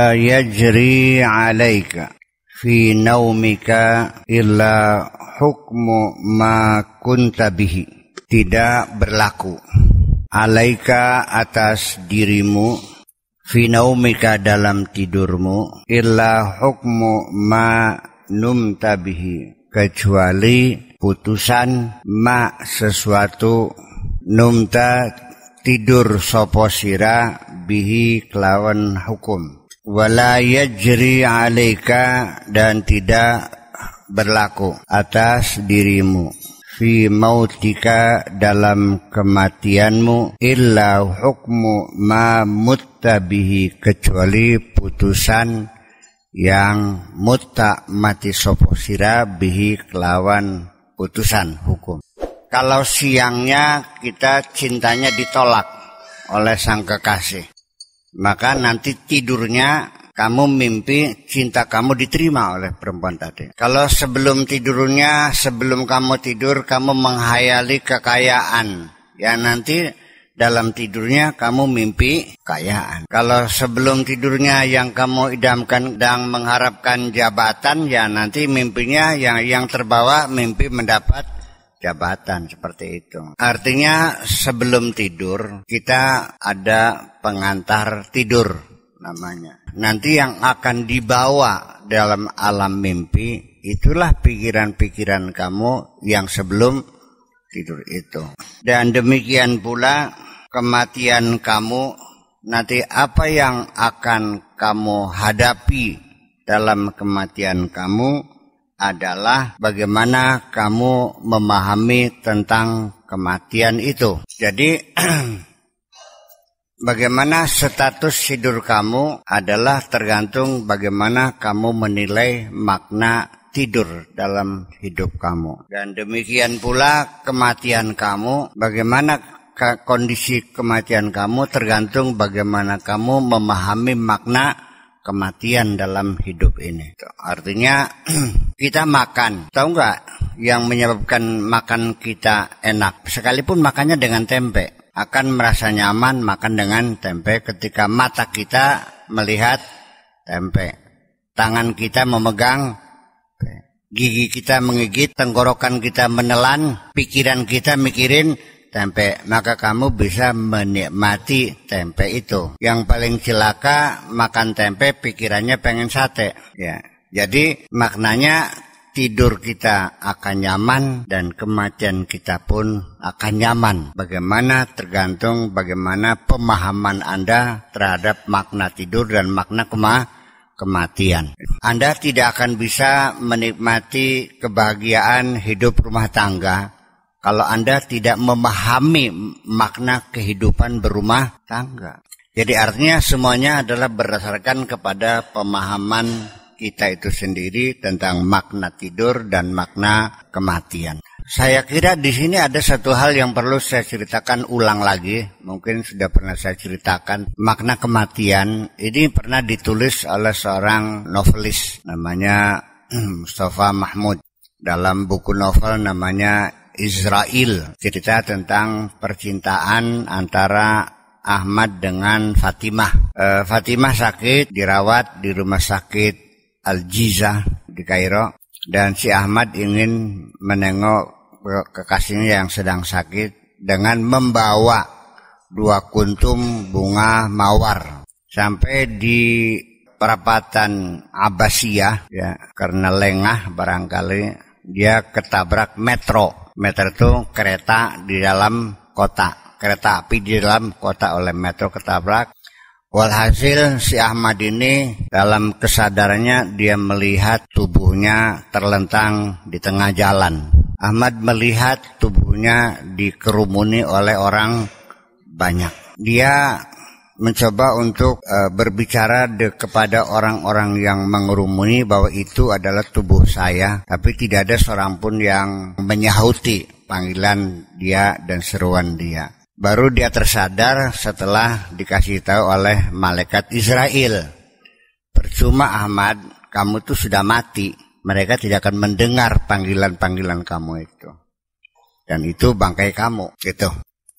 يجري عليك في نومك إلا حكم ما kunta bihi tidak berlaku alaika atas dirimu fi naumika dalam tidurmu illa hukmu ma numta kecuali putusan ma sesuatu numta tidur sopo sira bihi kelawan hukum wala yajri alaika dan tidak berlaku atas dirimu fi mautika dalam kematianmu illa hukmu ma muttabihi kecuali putusan yang mutta mati soposira bihi kelawan putusan hukum kalau siangnya kita cintanya ditolak oleh sang kekasih maka nanti tidurnya kamu mimpi cinta kamu diterima oleh perempuan tadi. Kalau sebelum tidurnya, sebelum kamu tidur, kamu menghayali kekayaan. Ya nanti dalam tidurnya kamu mimpi kekayaan. Kalau sebelum tidurnya yang kamu idamkan dan mengharapkan jabatan, ya nanti mimpinya yang yang terbawa mimpi mendapat jabatan seperti itu. Artinya sebelum tidur kita ada pengantar tidur namanya. Nanti yang akan dibawa dalam alam mimpi itulah pikiran-pikiran kamu yang sebelum tidur itu. Dan demikian pula kematian kamu nanti apa yang akan kamu hadapi dalam kematian kamu adalah bagaimana kamu memahami tentang kematian itu. Jadi bagaimana status tidur kamu adalah tergantung bagaimana kamu menilai makna tidur dalam hidup kamu. Dan demikian pula kematian kamu, bagaimana kondisi kematian kamu tergantung bagaimana kamu memahami makna kematian dalam hidup ini. Artinya kita makan, tahu nggak yang menyebabkan makan kita enak? Sekalipun makannya dengan tempe, akan merasa nyaman makan dengan tempe ketika mata kita melihat tempe, tangan kita memegang gigi kita menggigit, tenggorokan kita menelan, pikiran kita mikirin tempe, maka kamu bisa menikmati tempe itu. Yang paling celaka makan tempe pikirannya pengen sate, ya. Jadi maknanya tidur kita akan nyaman dan kematian kita pun akan nyaman. Bagaimana tergantung bagaimana pemahaman Anda terhadap makna tidur dan makna kema kematian. Anda tidak akan bisa menikmati kebahagiaan hidup rumah tangga kalau Anda tidak memahami makna kehidupan berumah tangga. Jadi artinya semuanya adalah berdasarkan kepada pemahaman kita itu sendiri tentang makna tidur dan makna kematian. Saya kira di sini ada satu hal yang perlu saya ceritakan ulang lagi. Mungkin sudah pernah saya ceritakan makna kematian. Ini pernah ditulis oleh seorang novelis namanya Mustafa Mahmud dalam buku novel namanya Israel. Cerita tentang percintaan antara Ahmad dengan Fatimah. E, Fatimah sakit, dirawat di rumah sakit Al-Jiza di Kairo. Dan si Ahmad ingin menengok kekasihnya yang sedang sakit dengan membawa dua kuntum bunga mawar. Sampai di perapatan Abbasiyah, ya, karena lengah barangkali, dia ketabrak metro Meter itu kereta di dalam kota, kereta api di dalam kota oleh metro ketabrak. Walhasil si Ahmad ini dalam kesadarannya dia melihat tubuhnya terlentang di tengah jalan. Ahmad melihat tubuhnya dikerumuni oleh orang banyak. Dia mencoba untuk uh, berbicara de kepada orang-orang yang mengerumuni bahwa itu adalah tubuh saya, tapi tidak ada seorang pun yang menyahuti panggilan dia dan seruan dia. Baru dia tersadar setelah dikasih tahu oleh malaikat Israel. Percuma Ahmad, kamu tuh sudah mati. Mereka tidak akan mendengar panggilan-panggilan kamu itu. Dan itu bangkai kamu, gitu.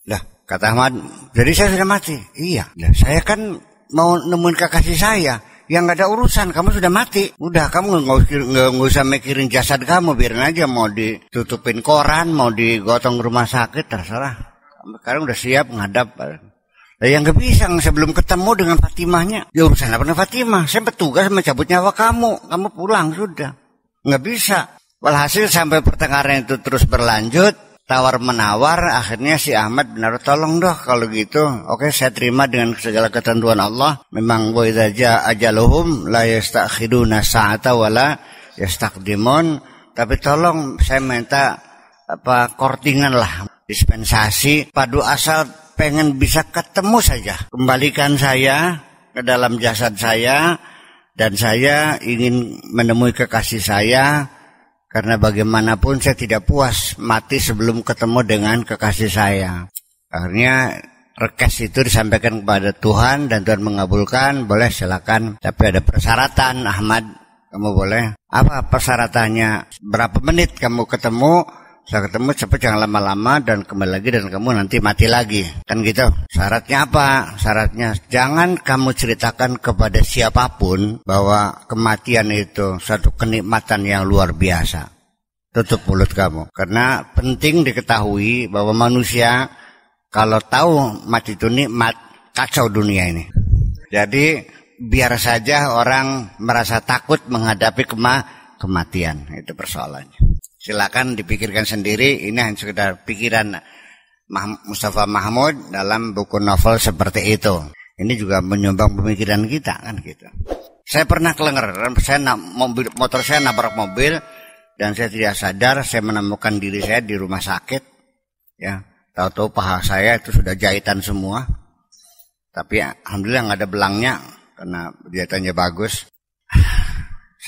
Dah, Kata Ahmad, jadi saya sudah mati. Iya, ya, saya kan mau nemuin kekasih saya yang gak ada urusan kamu sudah mati udah kamu nggak usah mikirin jasad kamu biarin aja mau ditutupin koran mau digotong rumah sakit terserah sekarang udah siap menghadap nah, yang gak bisa sebelum ketemu dengan Fatimahnya ya urusan apa dengan Fatimah saya petugas mencabut nyawa kamu kamu pulang sudah nggak bisa walhasil sampai pertengkaran itu terus berlanjut tawar menawar akhirnya si Ahmad benar tolong dong kalau gitu oke saya terima dengan segala ketentuan Allah memang wa idza ajaluhum la hiduna sa'ata wala yastakdimun tapi tolong saya minta apa kortingan lah dispensasi padu asal pengen bisa ketemu saja kembalikan saya ke dalam jasad saya dan saya ingin menemui kekasih saya karena bagaimanapun saya tidak puas mati sebelum ketemu dengan kekasih saya. Akhirnya request itu disampaikan kepada Tuhan dan Tuhan mengabulkan, boleh silakan. Tapi ada persyaratan, Ahmad, kamu boleh. Apa persyaratannya? Berapa menit kamu ketemu? Saya ketemu cepet jangan lama-lama dan kembali lagi dan kamu nanti mati lagi. Kan gitu. Syaratnya apa? Syaratnya jangan kamu ceritakan kepada siapapun bahwa kematian itu satu kenikmatan yang luar biasa. Tutup mulut kamu. Karena penting diketahui bahwa manusia kalau tahu mati itu nikmat, kacau dunia ini. Jadi biar saja orang merasa takut menghadapi kema kematian. Itu persoalannya. Silakan dipikirkan sendiri. Ini hanya sekedar pikiran Mustafa Mahmud dalam buku novel seperti itu. Ini juga menyumbang pemikiran kita kan gitu. Saya pernah kelengeran, saya mobil, motor saya nabrak mobil dan saya tidak sadar saya menemukan diri saya di rumah sakit. Ya, tahu-tahu paha saya itu sudah jahitan semua. Tapi alhamdulillah nggak ada belangnya karena jahitannya bagus.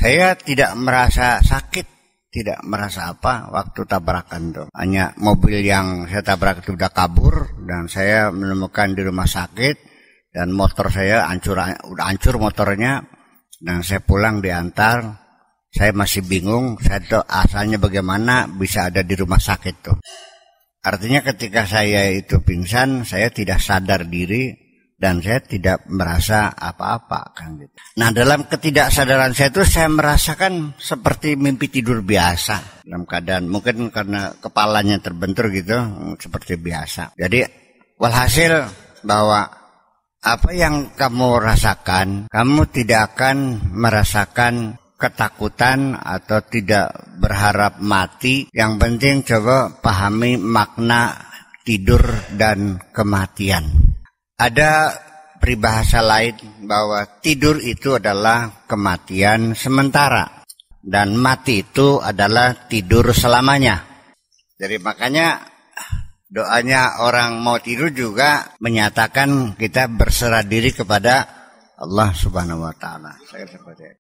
Saya tidak merasa sakit tidak merasa apa waktu tabrakan tuh. Hanya mobil yang saya tabrak itu udah kabur dan saya menemukan di rumah sakit dan motor saya hancur udah hancur motornya dan saya pulang diantar saya masih bingung saya tuh asalnya bagaimana bisa ada di rumah sakit tuh artinya ketika saya itu pingsan saya tidak sadar diri dan saya tidak merasa apa-apa kan gitu. Nah dalam ketidaksadaran saya itu saya merasakan seperti mimpi tidur biasa dalam keadaan mungkin karena kepalanya terbentur gitu seperti biasa. Jadi walhasil bahwa apa yang kamu rasakan kamu tidak akan merasakan ketakutan atau tidak berharap mati. Yang penting coba pahami makna tidur dan kematian. Ada peribahasa lain bahwa tidur itu adalah kematian sementara dan mati itu adalah tidur selamanya. Jadi makanya doanya orang mau tidur juga menyatakan kita berserah diri kepada Allah Subhanahu wa taala. Saya seperti